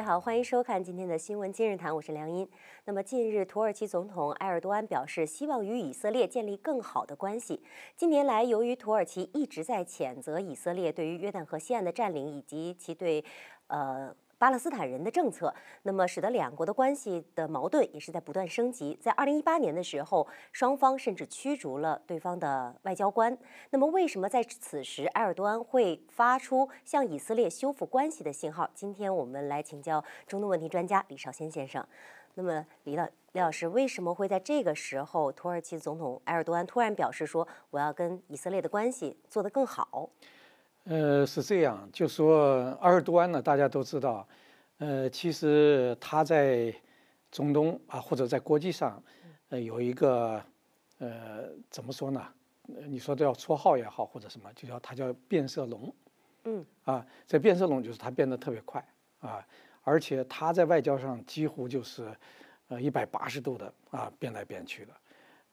大家好，欢迎收看今天的新闻今日谈，我是梁音。那么，近日土耳其总统埃尔多安表示，希望与以色列建立更好的关系。近年来，由于土耳其一直在谴责以色列对于约旦河西岸的占领以及其对，呃。巴勒斯坦人的政策，那么使得两国的关系的矛盾也是在不断升级。在二零一八年的时候，双方甚至驱逐了对方的外交官。那么，为什么在此时埃尔多安会发出向以色列修复关系的信号？今天我们来请教中东问题专家李绍先先生。那么，李老李老师为什么会在这个时候，土耳其总统埃尔多安突然表示说，我要跟以色列的关系做得更好？呃，是这样，就说埃尔多安呢，大家都知道。呃，其实他在中东啊，或者在国际上，呃，有一个呃，怎么说呢？你说叫绰号也好，或者什么，就叫他叫变色龙。嗯。啊，在变色龙就是他变得特别快啊，而且他在外交上几乎就是呃一百八十度的啊变来变去的。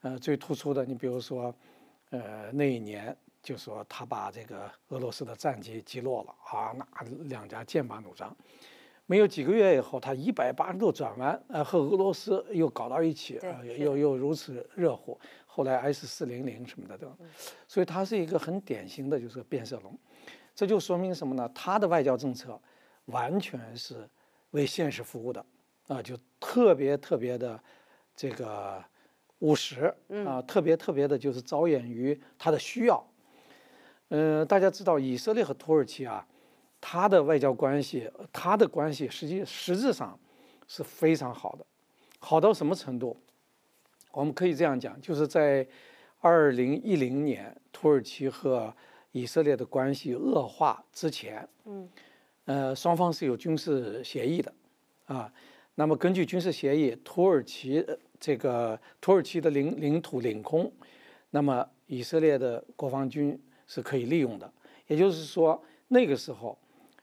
呃，最突出的，你比如说，呃，那一年。就说他把这个俄罗斯的战机击落了啊！那两家剑拔弩张，没有几个月以后，他一百八十度转弯，呃，和俄罗斯又搞到一起，又又如此热乎。后来 S 四零零什么的都，所以他是一个很典型的就是变色龙，这就说明什么呢？他的外交政策完全是为现实服务的啊，就特别特别的这个务实啊，特别特别的就是着眼于他的需要。呃，大家知道以色列和土耳其啊，它的外交关系，它的关系实际实质上是非常好的，好到什么程度？我们可以这样讲，就是在二零一零年土耳其和以色列的关系恶化之前，嗯，呃，双方是有军事协议的，啊，那么根据军事协议，土耳其这个土耳其的领领土领空，那么以色列的国防军。是可以利用的，也就是说，那个时候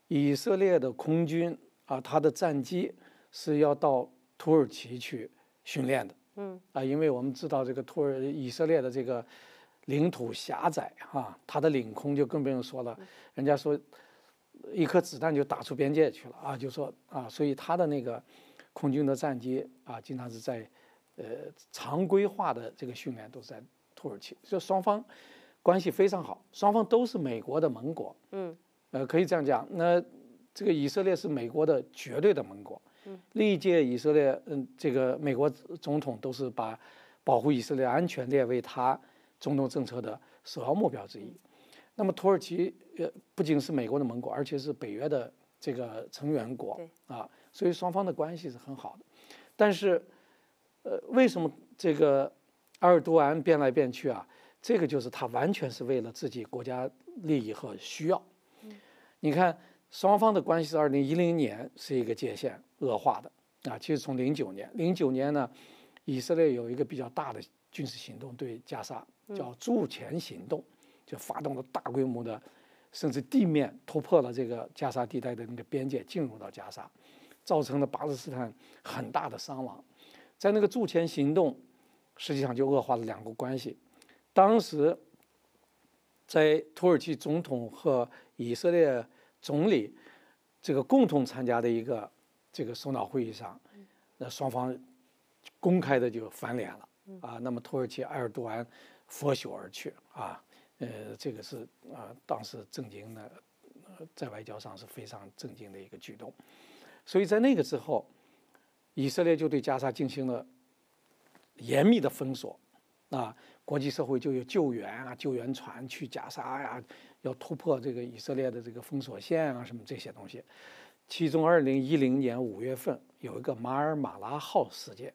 以色列的空军啊，他的战机是要到土耳其去训练的。嗯啊，因为我们知道这个土耳以色列的这个领土狭窄哈，它的领空就更不用说了。人家说一颗子弹就打出边界去了啊，就说啊，所以他的那个空军的战机啊，经常是在呃常规化的这个训练都在土耳其，就双方。关系非常好，双方都是美国的盟国。嗯，呃，可以这样讲。那这个以色列是美国的绝对的盟国。嗯，历届以色列，嗯，这个美国总统都是把保护以色列安全列为他中东政策的首要目标之一。那么土耳其，呃，不仅是美国的盟国，而且是北约的这个成员国啊，所以双方的关系是很好的。但是，呃，为什么这个埃尔多安变来变去啊？这个就是他完全是为了自己国家利益和需要。你看，双方的关系是二零一零年是一个界限恶化的啊。其实从零九年，零九年呢，以色列有一个比较大的军事行动对加沙，叫驻前行动，就发动了大规模的，甚至地面突破了这个加沙地带的那个边界，进入到加沙，造成了巴勒斯坦很大的伤亡。在那个驻前行动，实际上就恶化了两国关系。当时，在土耳其总统和以色列总理这个共同参加的一个这个首脑会议上，那双方公开的就翻脸了啊。那么土耳其埃尔多安拂袖而去啊，呃，这个是啊，当时震惊的，在外交上是非常震惊的一个举动。所以在那个之后，以色列就对加沙进行了严密的封锁啊。国际社会就有救援啊，救援船去加沙呀，要突破这个以色列的这个封锁线啊，什么这些东西。其中，二零一零年五月份有一个马尔马拉号事件，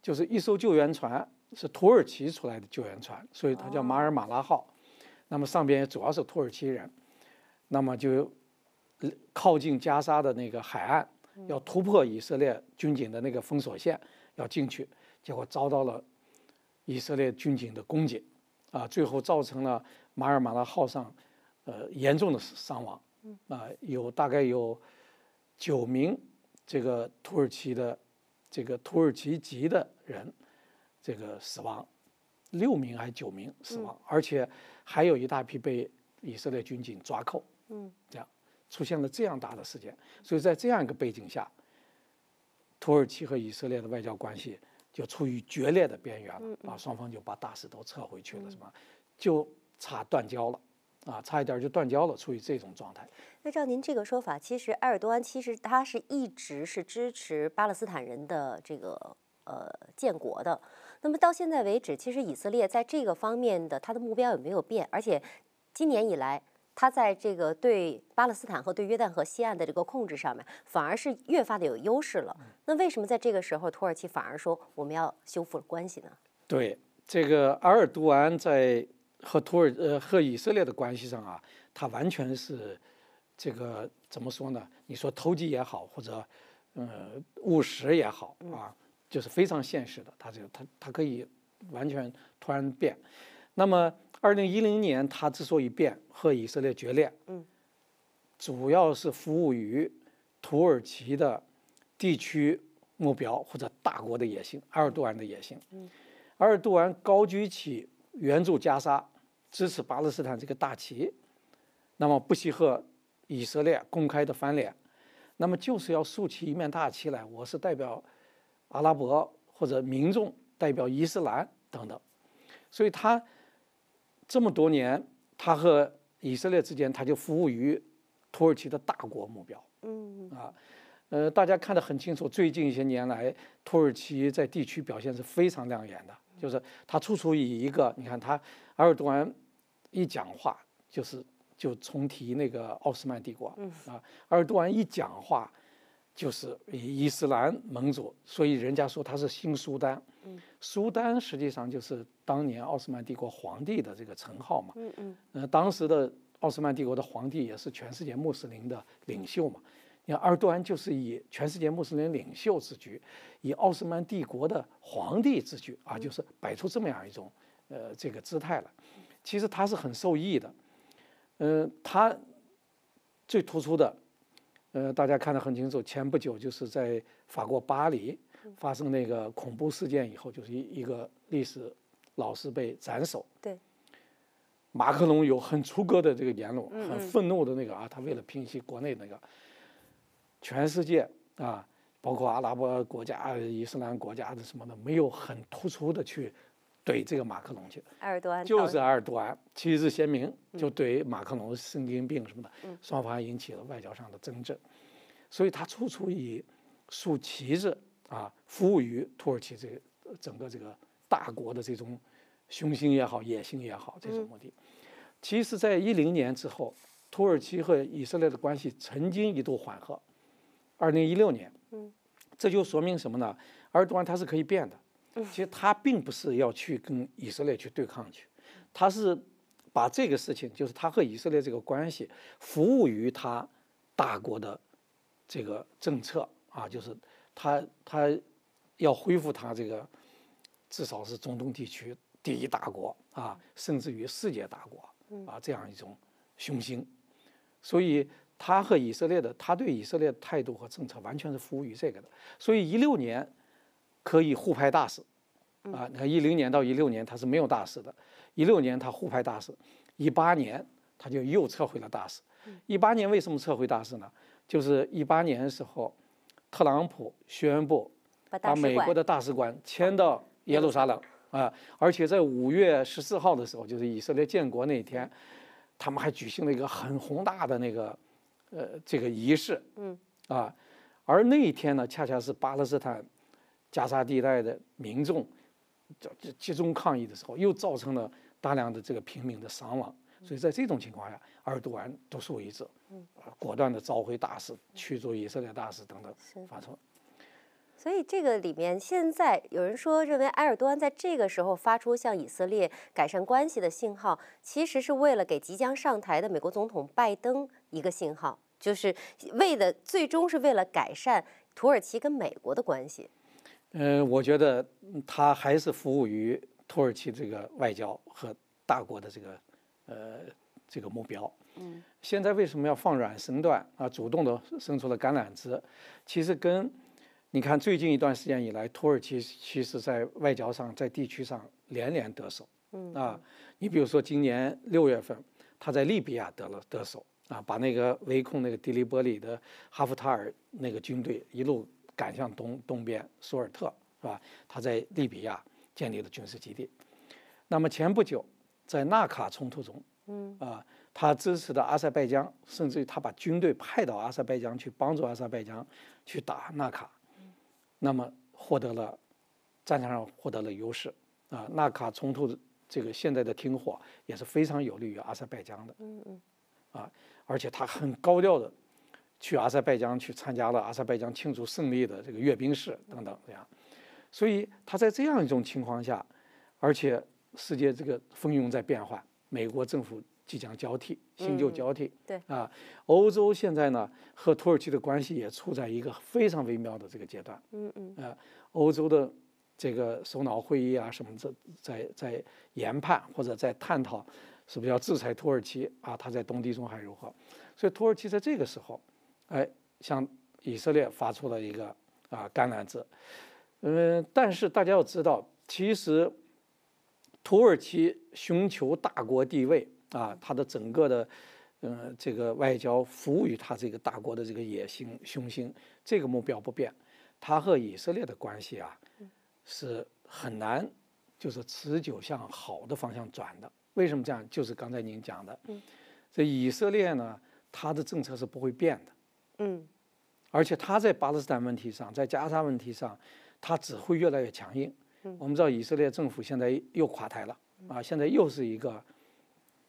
就是一艘救援船是土耳其出来的救援船，所以它叫马尔马拉号。那么上边主要是土耳其人，那么就靠近加沙的那个海岸，要突破以色列军警的那个封锁线，要进去，结果遭到了。以色列军警的攻击，啊，最后造成了马尔马拉号上，呃，严重的伤亡，啊，有大概有九名这个土耳其的这个土耳其籍的人，这个死亡，六名还是九名死亡，而且还有一大批被以色列军警抓扣，嗯，这样出现了这样大的事件，所以在这样一个背景下，土耳其和以色列的外交关系。就处于决裂的边缘了，啊，双方就把大使都撤回去了，什么，就差断交了，啊，差一点就断交了，处于这种状态。那照您这个说法，其实埃尔多安其实他是一直是支持巴勒斯坦人的这个呃建国的。那么到现在为止，其实以色列在这个方面的他的目标有没有变，而且今年以来。他在这个对巴勒斯坦和对约旦河西岸的这个控制上面，反而是越发的有优势了。那为什么在这个时候土耳其反而说我们要修复关系呢？对这个阿尔都安在和土耳呃和以色列的关系上啊，他完全是这个怎么说呢？你说投机也好，或者呃务实也好啊，就是非常现实的。他个他他可以完全突然变。那么二零一零年他之所以变。和以色列决裂，嗯，主要是服务于土耳其的地区目标或者大国的野心，埃尔多安的野心。嗯，埃尔多安高举起援助加沙、支持巴勒斯坦这个大旗，那么不惜和以色列公开的翻脸，那么就是要竖起一面大旗来，我是代表阿拉伯或者民众，代表伊斯兰等等。所以他这么多年，他和以色列之间，他就服务于土耳其的大国目标。嗯啊，呃，大家看得很清楚，最近一些年来，土耳其在地区表现是非常亮眼的，就是他处处以一个，你看他埃尔多安一讲话，就是就重提那个奥斯曼帝国啊，埃尔多安一讲话。就是以伊斯兰盟主，所以人家说他是新苏丹。苏丹实际上就是当年奥斯曼帝国皇帝的这个称号嘛。嗯嗯。当时的奥斯曼帝国的皇帝也是全世界穆斯林的领袖嘛。你看，阿尔杜安就是以全世界穆斯林领袖之举，以奥斯曼帝国的皇帝之举啊，就是摆出这么样一种呃这个姿态了。其实他是很受益的。嗯，他最突出的。呃，大家看得很清楚。前不久就是在法国巴黎发生那个恐怖事件以后，就是一一个历史老师被斩首。对。马克龙有很出格的这个言论，很愤怒的那个啊，他为了平息国内那个，全世界啊，包括阿拉伯国家、伊斯兰国家的什么的，没有很突出的去。怼这个马克龙去，就是埃尔多安旗帜鲜明就怼马克龙神经病什么的，双方引起了外交上的争执，所以他处处以竖旗帜啊，服务于土耳其这整个这个大国的这种雄心也好、野心也好这种目的。其实，在一零年之后，土耳其和以色列的关系曾经一度缓和。二零一六年，这就说明什么呢？埃尔多安他是可以变的。其实他并不是要去跟以色列去对抗去，他是把这个事情，就是他和以色列这个关系，服务于他大国的这个政策啊，就是他他要恢复他这个至少是中东地区第一大国啊，甚至于世界大国啊这样一种雄心，所以他和以色列的他对以色列态度和政策完全是服务于这个的，所以一六年。可以互派大使，啊，你看一零年到一六年他是没有大使的，一六年他互派大使，一八年他就又撤回了大使。一八年为什么撤回大使呢？就是一八年的时候，特朗普宣布把美国的大使馆迁到耶路撒冷啊，而且在五月十四号的时候，就是以色列建国那一天，他们还举行了一个很宏大的那个，呃，这个仪式，嗯，啊，而那一天呢，恰恰是巴勒斯坦。加沙地带的民众，这这集中抗议的时候，又造成了大量的这个平民的伤亡，所以在这种情况下，埃尔多安独树一帜，果断的召回大使，驱逐以色列大使等等，发出。所以这个里面，现在有人说认为埃尔多安在这个时候发出向以色列改善关系的信号，其实是为了给即将上台的美国总统拜登一个信号，就是为的最终是为了改善土耳其跟美国的关系。嗯，我觉得他还是服务于土耳其这个外交和大国的这个，呃，这个目标。嗯。现在为什么要放软身段啊？主动的伸出了橄榄枝，其实跟你看最近一段时间以来，土耳其其实在外交上、在地区上连连得手。嗯。啊，你比如说今年六月份，他在利比亚得了得手啊，把那个围控那个迪利波里的哈夫塔尔那个军队一路。赶向东东边，苏尔特是吧？他在利比亚建立了军事基地。那么前不久，在纳卡冲突中，嗯啊，他支持的阿塞拜疆，甚至于他把军队派到阿塞拜疆去帮助阿塞拜疆去打纳卡，那么获得了战场上获得了优势啊。纳卡冲突这个现在的停火也是非常有利于阿塞拜疆的，嗯嗯，啊，而且他很高调的。去阿塞拜疆去参加了阿塞拜疆庆祝胜利的这个阅兵式等等这样，所以他在这样一种情况下，而且世界这个风云在变幻，美国政府即将交替，新旧交替，对啊，欧洲现在呢和土耳其的关系也处在一个非常微妙的这个阶段，嗯嗯啊，欧洲的这个首脑会议啊什么在在在研判或者在探讨，是不是要制裁土耳其啊？他在东地中海如何？所以土耳其在这个时候。哎，向以色列发出了一个啊橄榄枝，嗯，但是大家要知道，其实土耳其寻求大国地位啊，它的整个的嗯这个外交服务于它这个大国的这个野心雄心，这个目标不变，它和以色列的关系啊是很难就是持久向好的方向转的。为什么这样？就是刚才您讲的，这以色列呢，它的政策是不会变的。嗯，而且他在巴勒斯坦问题上，在加沙问题上，他只会越来越强硬。我们知道以色列政府现在又垮台了啊，现在又是一个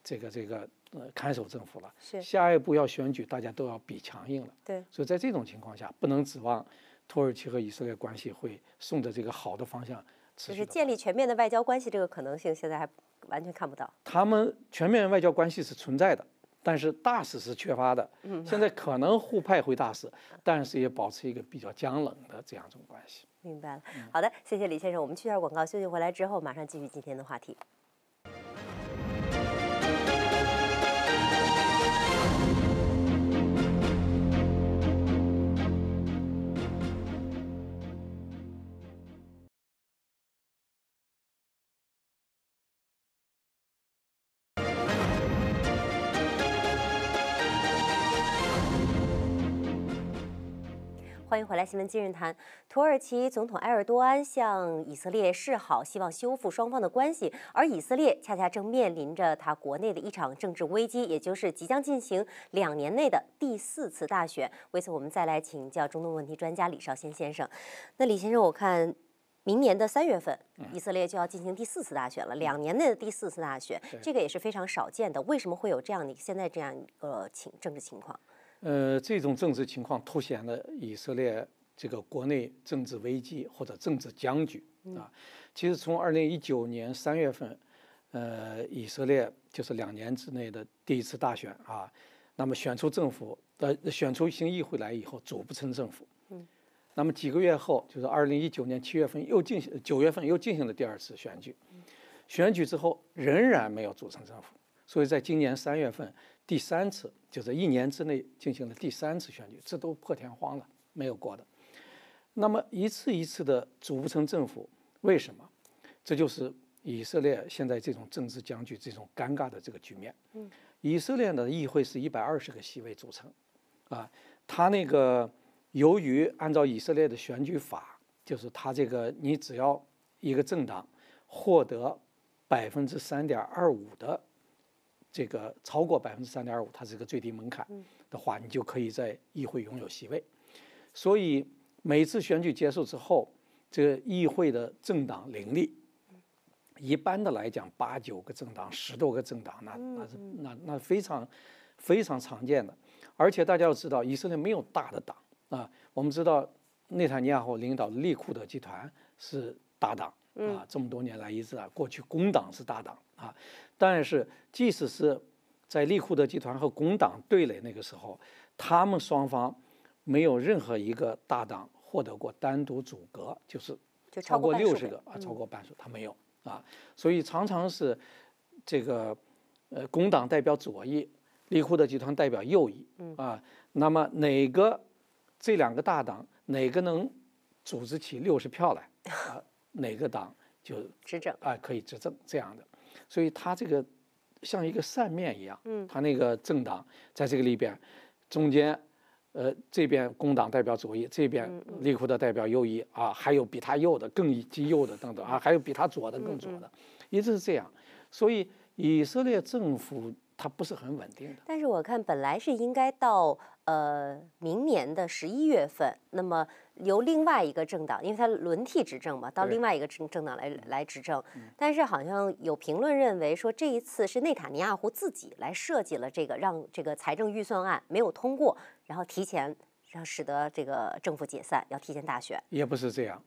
这个这个呃看守政府了。是。下一步要选举，大家都要比强硬了。对。所以在这种情况下，不能指望土耳其和以色列关系会顺着这个好的方向持续。就是建立全面的外交关系，这个可能性现在还完全看不到。他们全面外交关系是存在的。但是大使是缺乏的，现在可能互派回大使，但是也保持一个比较僵冷的这样一种关系。明白了，好的，谢谢李先生，我们去下广告，休息回来之后马上继续今天的话题。欢迎回来，新闻今日谈。土耳其总统埃尔多安向以色列示好，希望修复双方的关系，而以色列恰恰正面临着他国内的一场政治危机，也就是即将进行两年内的第四次大选。为此，我们再来请教中东问题专家李绍先先生。那李先生，我看明年的三月份，以色列就要进行第四次大选了，两年内的第四次大选，这个也是非常少见的。为什么会有这样的现在这样一个情政治情况？呃，这种政治情况凸显了以色列这个国内政治危机或者政治僵局啊。其实从二零一九年三月份，呃，以色列就是两年之内的第一次大选啊，那么选出政府，呃，选出新议会来以后组不成政府。那么几个月后，就是二零一九年七月份又进行，九月份又进行了第二次选举，选举之后仍然没有组成政府，所以在今年三月份。第三次就是一年之内进行了第三次选举，这都破天荒了，没有过的。那么一次一次的组不成政府，为什么？这就是以色列现在这种政治僵局、这种尴尬的这个局面。嗯，以色列的议会是一百二十个席位组成，啊，他那个由于按照以色列的选举法，就是他这个你只要一个政党获得百分之三点二五的。这个超过百分之三点五，它是个最低门槛的话，你就可以在议会拥有席位。所以每次选举结束之后，这个议会的政党林立，一般的来讲八九个政党、十多个政党，那那是那那非常非常常见的。而且大家要知道，以色列没有大的党啊。我们知道内塔尼亚胡领导利库德集团是。大党啊，这么多年来一直啊，过去工党是大党啊，但是即使是在利库德集团和工党对垒那个时候，他们双方没有任何一个大党获得过单独组阁，就是超过六十个啊，超过半数，他没有啊，所以常常是这个呃工党代表左翼，利库德集团代表右翼啊，那么哪个这两个大党哪个能组织起六十票来啊？哪个党就执政啊，可以执政这样的，所以他这个像一个扇面一样，嗯，那个政党在这个里边，中间，呃，这边工党代表左翼，这边利库德代表右翼啊，还有比他右的更极右的等等啊，还有比他左的更左的，一直是这样，所以以色列政府。它不是很稳定的。但是我看本来是应该到呃明年的十一月份，那么由另外一个政党，因为它轮替执政嘛，到另外一个政政党来来执政。但是好像有评论认为说这一次是内塔尼亚胡自己来设计了这个，让这个财政预算案没有通过，然后提前后使得这个政府解散，要提前大选。也不是这样。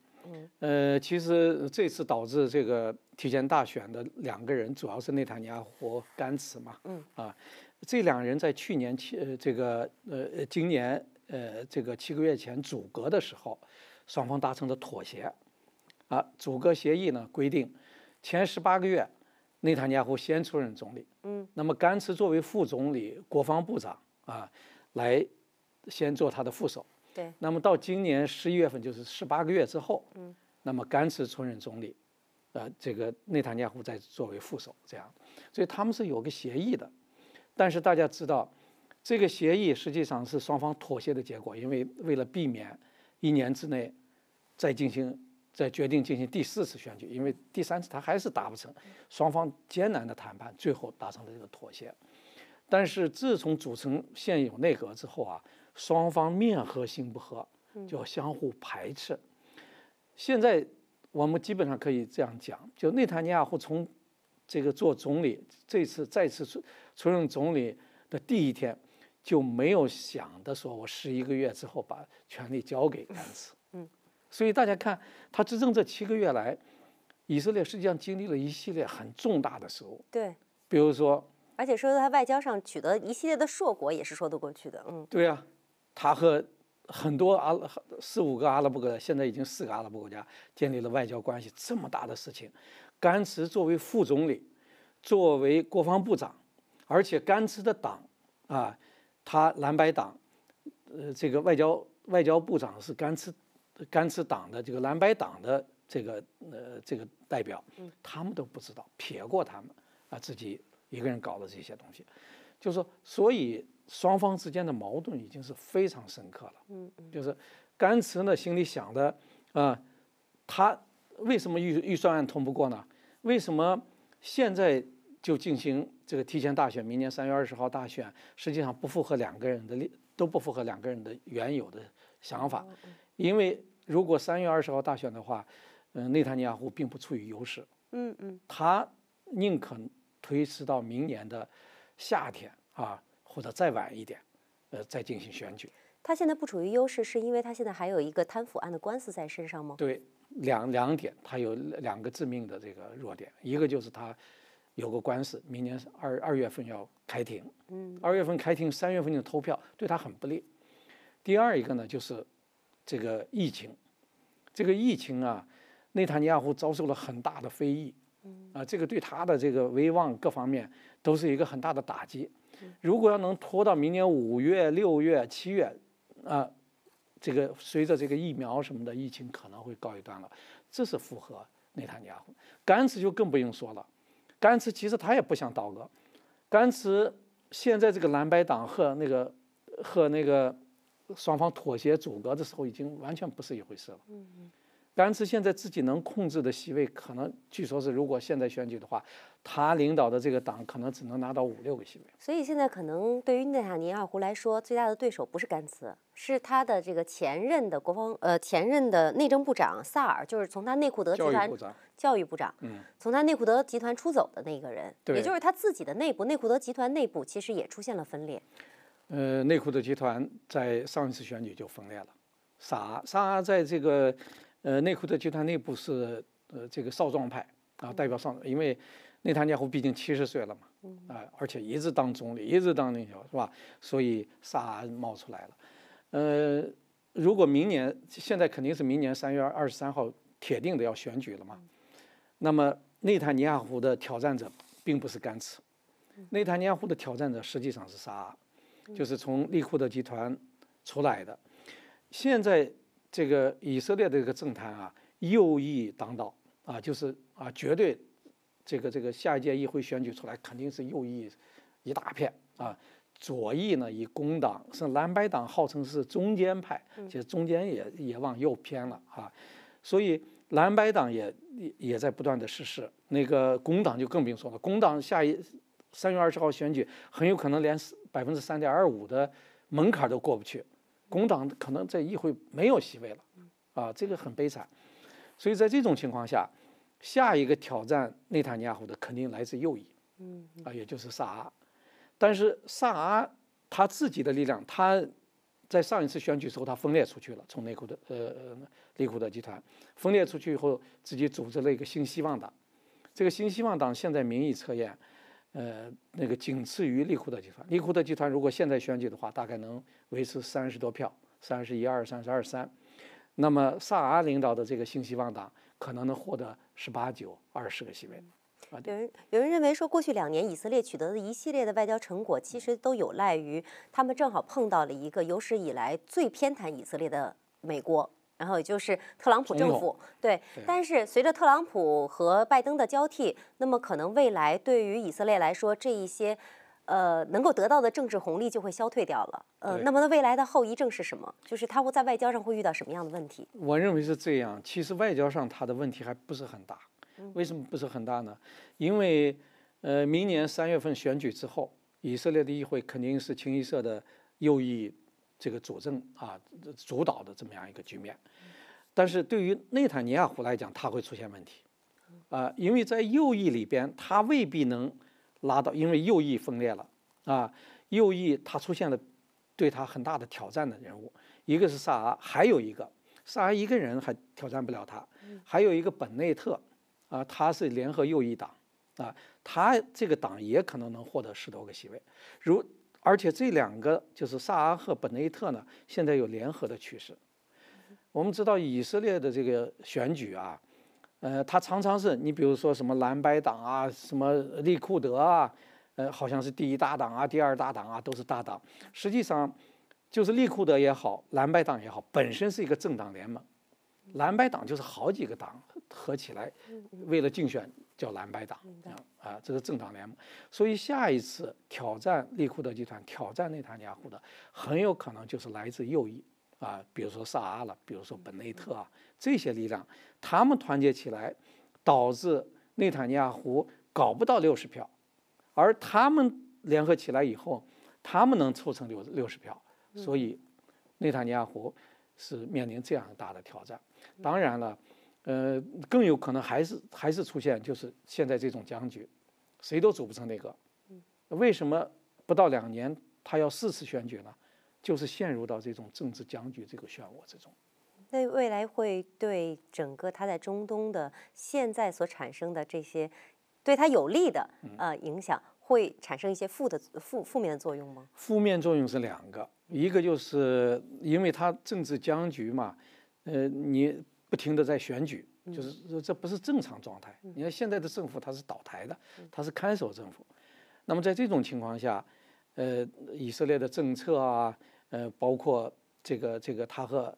呃，其实这次导致这个提前大选的两个人，主要是内塔尼亚胡、甘茨嘛。嗯啊，这两人在去年七这个呃呃今年呃这个七个月前组阁的时候，双方达成的妥协，啊，组阁协议呢规定，前十八个月，内塔尼亚胡先出任总理。嗯，那么甘茨作为副总理、国防部长啊，来先做他的副手。那么到今年十一月份，就是十八个月之后，嗯，那么甘茨出任总理，呃，这个内塔尼亚胡再作为副手，这样，所以他们是有个协议的，但是大家知道，这个协议实际上是双方妥协的结果，因为为了避免一年之内再进行再决定进行第四次选举，因为第三次他还是达不成，双方艰难的谈判，最后达成了这个妥协，但是自从组成现有内阁之后啊。双方面和心不和，要相互排斥。现在我们基本上可以这样讲：，就内塔尼亚胡从这个做总理，这次再次出出任总理的第一天，就没有想的说我十一个月之后把权力交给丹茨。嗯，所以大家看他执政这七个月来，以色列实际上经历了一系列很重大的失误。对，比如说，而且说他外交上取得一系列的硕果，也是说得过去的。嗯，对呀。他和很多阿拉四五个阿拉伯国家，现在已经四个阿拉伯国家建立了外交关系，这么大的事情，甘茨作为副总理，作为国防部长，而且甘茨的党啊，他蓝白党，呃，这个外交外交部长是甘茨，甘茨党的这个蓝白党的这个呃这个代表，他们都不知道，撇过他们啊，自己一个人搞的这些东西。就是说，所以双方之间的矛盾已经是非常深刻了。嗯，就是甘茨呢心里想的，啊，他为什么预预算案通不过呢？为什么现在就进行这个提前大选？明年三月二十号大选，实际上不符合两个人的利，都不符合两个人的原有的想法。因为如果三月二十号大选的话，嗯，内塔尼亚胡并不处于优势。嗯嗯，他宁可推迟到明年的。夏天啊，或者再晚一点，呃，再进行选举。他现在不处于优势，是因为他现在还有一个贪腐案的官司在身上吗？对，两两点，他有两个致命的这个弱点，一个就是他有个官司，明年二二月份要开庭，嗯，二月份开庭，三月份就投票，对他很不利。第二一个呢，就是这个疫情，这个疫情啊，内塔尼亚胡遭受了很大的非议，嗯啊，这个对他的这个威望各方面。都是一个很大的打击，如果要能拖到明年五月、六月、七月，啊，这个随着这个疫苗什么的，疫情可能会告一段了，这是符合内塔尼亚胡。甘茨就更不用说了，甘茨其实他也不想倒戈，甘茨现在这个蓝白党和那个和那个双方妥协组阁的时候，已经完全不是一回事了。甘茨现在自己能控制的席位可能，据说是如果现在选举的话，他领导的这个党可能只能拿到五六个席位。所以现在可能对于内塔尼亚胡来说，最大的对手不是甘茨，是他的这个前任的国防呃前任的内政部长萨尔，就是从他内库德集团教育部长，从他内库德集团出走的那个人，也就是他自己的内部内库德集团内部其实也出现了分裂。呃，内库德集团在上一次选举就分裂了，萨萨在这个。呃，内库德集团内部是呃，这个少壮派啊，代表上，因为内塔尼亚胡毕竟七十岁了嘛，啊，而且一直当总理，一直当领袖，是吧？所以沙恩冒出来了。呃，如果明年现在肯定是明年三月二十三号铁定的要选举了嘛，那么内塔尼亚胡的挑战者并不是甘茨，内塔尼亚胡的挑战者实际上是沙尔，就是从利库德集团出来的，现在。这个以色列的这个政坛啊，右翼当道啊，就是啊，绝对这个这个下一届议会选举出来肯定是右翼一大片啊，左翼呢以工党是蓝白党，号称是中间派，其实中间也也往右偏了啊，所以蓝白党也也在不断的失势，那个工党就更不用说了，工党下一三月二十号选举很有可能连百分之三点二五的门槛都过不去。工党可能在议会没有席位了，啊，这个很悲惨，所以在这种情况下，下一个挑战内塔尼亚胡的肯定来自右翼，啊，也就是萨阿。但是萨阿他自己的力量，他在上一次选举时候他分裂出去了，从内库德呃内库德集团分裂出去以后，自己组织了一个新希望党。这个新希望党现在民意测验。呃，那个仅次于利库德集团，利库德集团如果现在选举的话，大概能维持三十多票，三十一、二、三十二、三，那么萨阿领导的这个新希望党可能能获得十八九、二十个席位。啊，有人有人认为说，过去两年以色列取得的一系列的外交成果，其实都有赖于他们正好碰到了一个有史以来最偏袒以色列的美国。然后也就是特朗普政府对，但是随着特朗普和拜登的交替，那么可能未来对于以色列来说，这一些，呃，能够得到的政治红利就会消退掉了。呃，那么它未来的后遗症是什么？就是它在外交上会遇到什么样的问题？我认为是这样。其实外交上它的问题还不是很大，为什么不是很大呢？因为，呃，明年三月份选举之后，以色列的议会肯定是清一色的右翼。这个主政啊、主导的这么样一个局面，但是对于内塔尼亚胡来讲，他会出现问题，啊，因为在右翼里边，他未必能拉到，因为右翼分裂了，啊，右翼他出现了对他很大的挑战的人物，一个是萨阿，还有一个萨阿一个人还挑战不了他，还有一个本内特，啊，他是联合右翼党，啊，他这个党也可能能获得十多个席位，如。而且这两个就是萨阿赫本内特呢，现在有联合的趋势。我们知道以色列的这个选举啊，呃，它常常是你比如说什么蓝白党啊，什么利库德啊，呃，好像是第一大党啊，第二大党啊，都是大党。实际上，就是利库德也好，蓝白党也好，本身是一个政党联盟。蓝白党就是好几个党合起来，为了竞选叫蓝白党。啊，这是政党联盟，所以下一次挑战利库德集团、挑战内塔尼亚胡的，很有可能就是来自右翼啊，比如说萨阿了，比如说本内特啊，这些力量，他们团结起来，导致内塔尼亚胡搞不到六十票，而他们联合起来以后，他们能凑成六六十票，所以内塔尼亚胡是面临这样大的挑战，当然了。呃，更有可能还是还是出现就是现在这种僵局，谁都组不成那个。为什么不到两年他要四次选举呢？就是陷入到这种政治僵局这个漩涡之中。那未来会对整个他在中东的现在所产生的这些对他有利的呃影响，会产生一些负的负负面的作用吗？负面作用是两个，一个就是因为他政治僵局嘛，呃，你。不停的在选举，就是这不是正常状态。你看现在的政府它是倒台的，它是看守政府。那么在这种情况下，呃，以色列的政策啊，呃，包括这个这个他和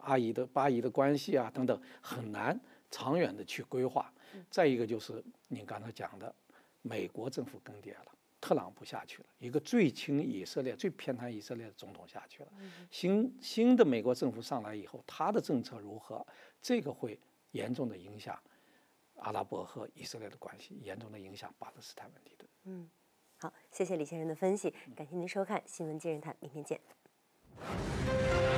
阿姨的巴姨的关系啊等等，很难长远的去规划。再一个就是您刚才讲的，美国政府更迭了。特朗普下去了，一个最亲以色列、最偏袒以色列的总统下去了。新新的美国政府上来以后，他的政策如何，这个会严重的影响阿拉伯和以色列的关系，严重的影响巴勒斯坦问题的。嗯，好，谢谢李先生的分析，感谢您收看《新闻今日谈》，明天见。